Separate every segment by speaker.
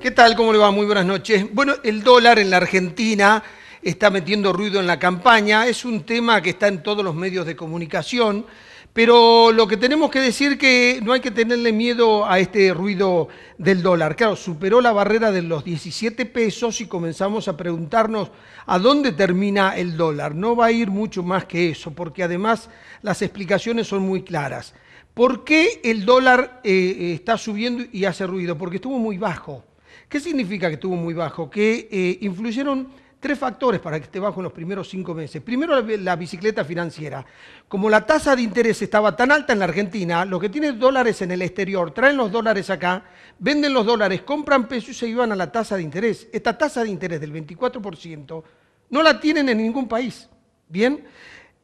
Speaker 1: ¿Qué tal? ¿Cómo le va? Muy buenas noches. Bueno, el dólar en la Argentina está metiendo ruido en la campaña. Es un tema que está en todos los medios de comunicación. Pero lo que tenemos que decir es que no hay que tenerle miedo a este ruido del dólar. Claro, superó la barrera de los 17 pesos y comenzamos a preguntarnos a dónde termina el dólar. No va a ir mucho más que eso, porque además las explicaciones son muy claras. ¿Por qué el dólar eh, eh, está subiendo y hace ruido? Porque estuvo muy bajo. ¿Qué significa que estuvo muy bajo? Que eh, influyeron tres factores para que esté bajo en los primeros cinco meses. Primero, la bicicleta financiera. Como la tasa de interés estaba tan alta en la Argentina, los que tienen dólares en el exterior traen los dólares acá, venden los dólares, compran pesos y se iban a la tasa de interés. Esta tasa de interés del 24% no la tienen en ningún país. ¿Bien?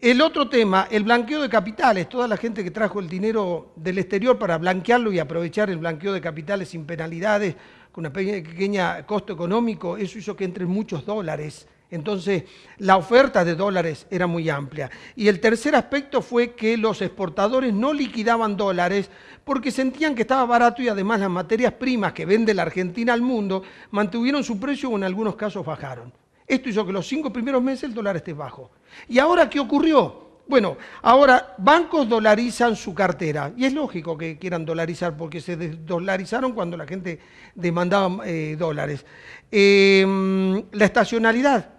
Speaker 1: El otro tema, el blanqueo de capitales, toda la gente que trajo el dinero del exterior para blanquearlo y aprovechar el blanqueo de capitales sin penalidades, con un pequeño costo económico, eso hizo que entren muchos dólares. Entonces, la oferta de dólares era muy amplia. Y el tercer aspecto fue que los exportadores no liquidaban dólares porque sentían que estaba barato y además las materias primas que vende la Argentina al mundo mantuvieron su precio o en algunos casos bajaron. Esto hizo que los cinco primeros meses el dólar esté bajo. ¿Y ahora qué ocurrió? Bueno, ahora bancos dolarizan su cartera y es lógico que quieran dolarizar porque se desdolarizaron cuando la gente demandaba eh, dólares. Em, la estacionalidad,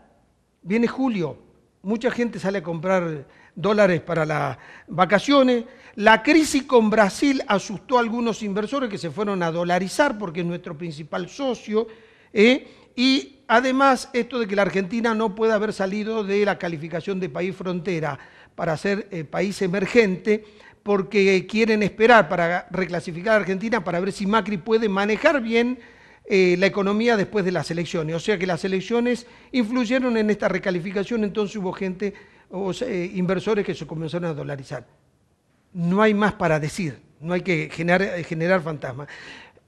Speaker 1: viene julio, mucha gente sale a comprar dólares para las vacaciones. La crisis con Brasil asustó a algunos inversores que se fueron a dolarizar porque es nuestro principal socio. Eh, y Además, esto de que la Argentina no pueda haber salido de la calificación de país frontera para ser eh, país emergente, porque quieren esperar para reclasificar a Argentina para ver si Macri puede manejar bien eh, la economía después de las elecciones. O sea que las elecciones influyeron en esta recalificación, entonces hubo gente, o eh, inversores que se comenzaron a dolarizar. No hay más para decir, no hay que generar fantasmas.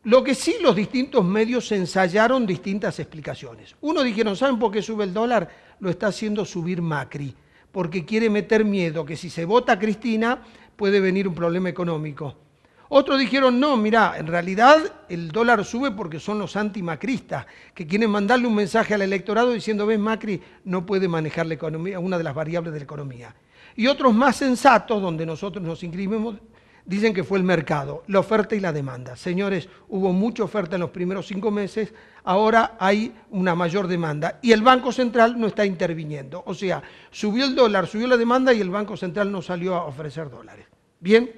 Speaker 1: Lo que sí los distintos medios ensayaron distintas explicaciones. Uno dijeron, ¿saben por qué sube el dólar? Lo está haciendo subir Macri, porque quiere meter miedo, que si se vota Cristina puede venir un problema económico. Otros dijeron, no, mirá, en realidad el dólar sube porque son los antimacristas, que quieren mandarle un mensaje al electorado diciendo, ves, Macri no puede manejar la economía, una de las variables de la economía. Y otros más sensatos, donde nosotros nos inscribimos, dicen que fue el mercado, la oferta y la demanda. Señores, hubo mucha oferta en los primeros cinco meses, ahora hay una mayor demanda y el Banco Central no está interviniendo. O sea, subió el dólar, subió la demanda y el Banco Central no salió a ofrecer dólares. Bien,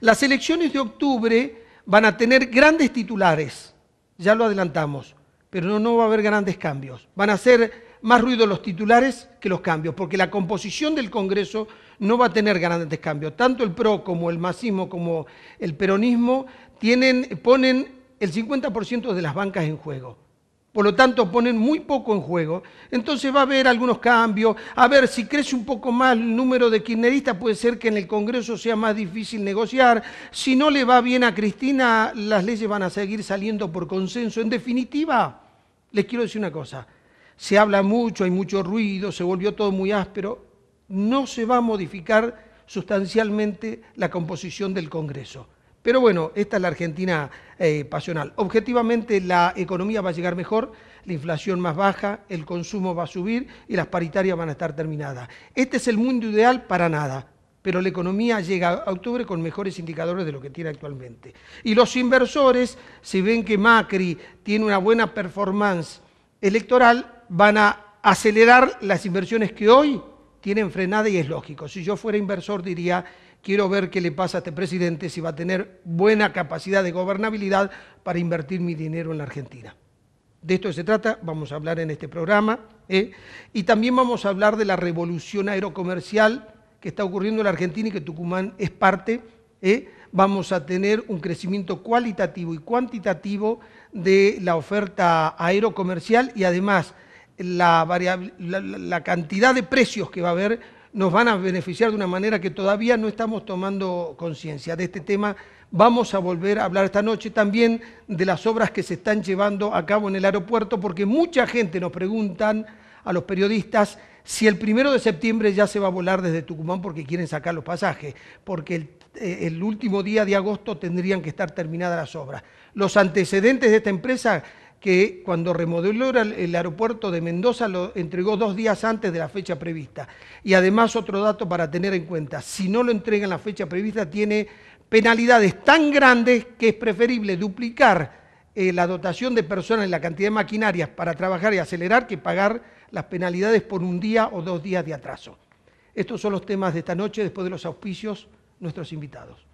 Speaker 1: las elecciones de octubre van a tener grandes titulares, ya lo adelantamos pero no, va a haber grandes cambios. Van a ser más ruido los titulares que los cambios, porque la composición del Congreso no va a tener grandes cambios. Tanto el PRO como el masismo como el peronismo tienen, ponen el 50% de las bancas en juego. Por lo tanto, ponen muy poco en juego. Entonces va a haber algunos cambios. A ver, si crece un poco más el número de kirchneristas, puede ser que en el Congreso sea más difícil negociar. Si no le va bien a Cristina, las leyes van a seguir saliendo por consenso. En definitiva, les quiero decir una cosa, se habla mucho, hay mucho ruido, se volvió todo muy áspero, no se va a modificar sustancialmente la composición del Congreso. Pero bueno, esta es la Argentina eh, pasional. Objetivamente la economía va a llegar mejor, la inflación más baja, el consumo va a subir y las paritarias van a estar terminadas. Este es el mundo ideal para nada pero la economía llega a octubre con mejores indicadores de lo que tiene actualmente. Y los inversores, si ven que Macri tiene una buena performance electoral, van a acelerar las inversiones que hoy tienen frenada y es lógico. Si yo fuera inversor diría, quiero ver qué le pasa a este presidente, si va a tener buena capacidad de gobernabilidad para invertir mi dinero en la Argentina. De esto se trata, vamos a hablar en este programa. ¿eh? Y también vamos a hablar de la revolución aerocomercial que está ocurriendo en la Argentina y que Tucumán es parte, ¿eh? vamos a tener un crecimiento cualitativo y cuantitativo de la oferta aerocomercial y además la, cantidad de precios que va a haber nos van a beneficiar de una manera que todavía no estamos tomando conciencia de este tema. Vamos a volver a hablar esta noche también de las obras que se están llevando a cabo en el aeropuerto porque mucha gente nos preguntan a los periodistas si el primero de septiembre ya se va a volar desde Tucumán porque quieren sacar los pasajes, porque el, eh, último día de agosto tendrían que estar terminadas las obras. Los antecedentes de esta empresa que cuando remodeló el aeropuerto de Mendoza lo entregó dos días antes de la fecha prevista. Y además otro dato para tener en cuenta, si no lo entregan la fecha prevista tiene penalidades tan grandes que es preferible duplicar eh, la dotación de personas y la cantidad de maquinarias para trabajar y acelerar que pagar las penalidades por un día o dos días de atraso. Estos son los temas de esta noche, después de los auspicios, nuestros invitados.